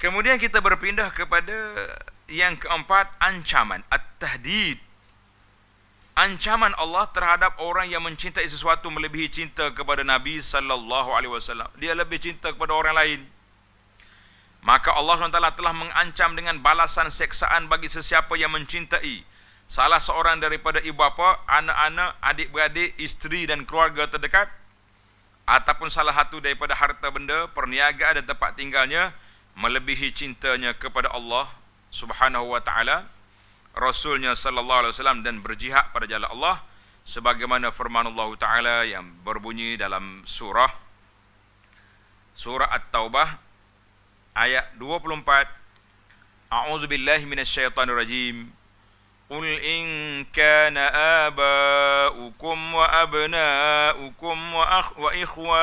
Kemudian kita berpindah kepada yang keempat ancaman at-tahdid. Ancaman Allah terhadap orang yang mencintai sesuatu melebihi cinta kepada Nabi sallallahu alaihi wasallam. Dia lebih cinta kepada orang lain. Maka Allah SWT telah mengancam dengan balasan seksaan bagi sesiapa yang mencintai salah seorang daripada ibu bapa, anak-anak, adik-beradik, isteri dan keluarga terdekat ataupun salah satu daripada harta benda, perniagaan dan tempat tinggalnya melebihi cintanya kepada Allah Subhanahu wa taala rasulnya sallallahu alaihi wasallam dan berjihad pada jalan Allah sebagaimana firman Allah taala yang berbunyi dalam surah surah at-taubah ayat 24 a'udzu billahi minasyaitonir rajim Qul in kana aba'ukum wa abna'ukum wa akh wa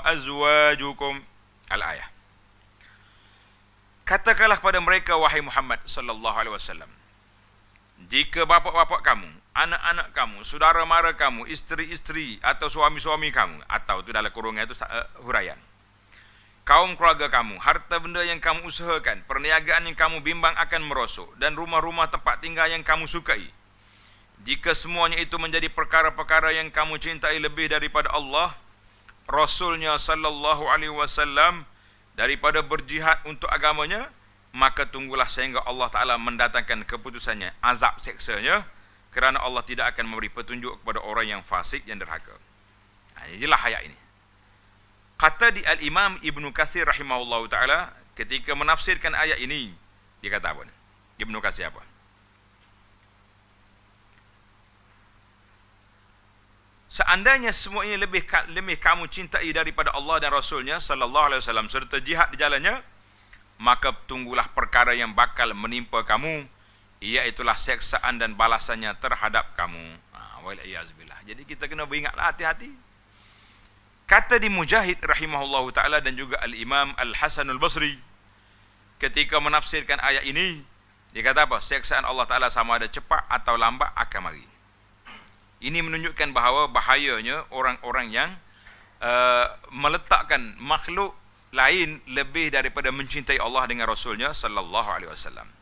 azwajukum al ayah katakanlah kepada mereka wahai Muhammad sallallahu alaihi wasallam jika bapa-bapa kamu anak-anak kamu saudara mara kamu isteri-isteri atau suami-suami kamu atau itu dalam kurungan itu uh, eh, huraian kaum keluarga kamu harta benda yang kamu usahakan perniagaan yang kamu bimbang akan merosok dan rumah-rumah tempat tinggal yang kamu sukai jika semuanya itu menjadi perkara-perkara yang kamu cintai lebih daripada Allah Rasulnya sallallahu alaihi wasallam daripada berjihad untuk agamanya maka tunggulah sehingga Allah Ta'ala mendatangkan keputusannya azab seksanya kerana Allah tidak akan memberi petunjuk kepada orang yang fasik yang derhaka nah, ha, inilah ayat ini kata di Al-Imam Ibn Kasir rahimahullah Ta'ala ketika menafsirkan ayat ini dia kata apa ni? Ibn Kasir apa? seandainya semua ini lebih lebih kamu cintai daripada Allah dan Rasulnya sallallahu alaihi wasallam serta jihad di jalannya maka tunggulah perkara yang bakal menimpa kamu iaitulah seksaan dan balasannya terhadap kamu ha, jadi kita kena beringatlah hati-hati kata di Mujahid rahimahullah ta'ala dan juga Al-Imam Al-Hasanul Basri ketika menafsirkan ayat ini dia kata apa? seksaan Allah Ta'ala sama ada cepat atau lambat akan mari ini menunjukkan bahawa bahayanya orang-orang yang uh, meletakkan makhluk lain lebih daripada mencintai Allah dengan Rasulnya sallallahu alaihi wasallam.